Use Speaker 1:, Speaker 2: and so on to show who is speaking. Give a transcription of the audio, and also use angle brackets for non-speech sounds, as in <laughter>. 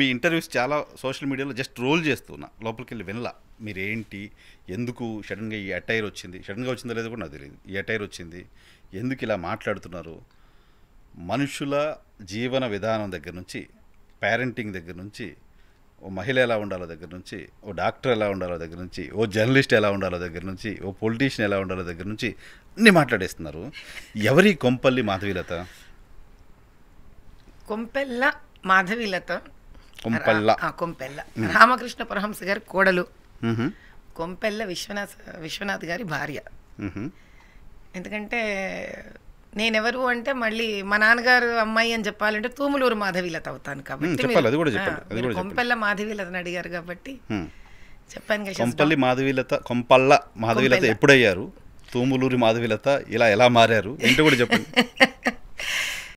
Speaker 1: మీ interviews చాలా social మీడియాలో just roll చేస్తున్నా లోపలికి వెళ్ళి వినలా మీరేంటి ఎందుకు సడన్గా ఈ అటైర్ వచ్చింది సడన్గా వచ్చిందో లేదో కూడా నాకు తెలియదు ఈ అటైర్ వచ్చింది ఎందుకు ఇలా మాట్లాడుతున్నారు మనుషుల జీవన విధానం దగ్గర నుంచి పేరెంటింగ్ దగ్గర నుంచి ఓ మహిళ ఎలా ఉండాలో దగ్గర నుంచి ఓ డాక్టర్ ఎలా ఉండాలో దగ్గర నుంచి ఓ జర్నలిస్ట్ ఎలా ఉండాలో దగ్గర నుంచి ఓ పొలిటీషియన్ ఎలా ఉండాలో దగ్గర నుంచి అన్ని మాట్లాడేస్తున్నారు ఎవరి కొంపల్లి మాధవీలత
Speaker 2: కొంపెల్ల మాధవీలత కొంపెల్ల కొంపెల్ల రామకృష్ణ పరహంస గారి కోడలు కొంపెల్ల విశ్వనాథ్ విశ్వనాథ్ గారి భార్య ఎందుకంటే నేనెవరు అంటే మళ్ళీ మా నాన్నగారు అమ్మాయి అని చెప్పాలంటే తూములూరు మాధవీలత అవుతాను కాబట్టి కొంపెల్ల అని అడిగారు కాబట్టి చెప్పాను కొంపల్లి
Speaker 1: మాధవీలత కొంపల్ల మాధవీలత ఎప్పుడయ్యారు తూములూరి మాధవీలత ఇలా ఎలా మారారు ఏంటో కూడా చెప్పండి <laughs>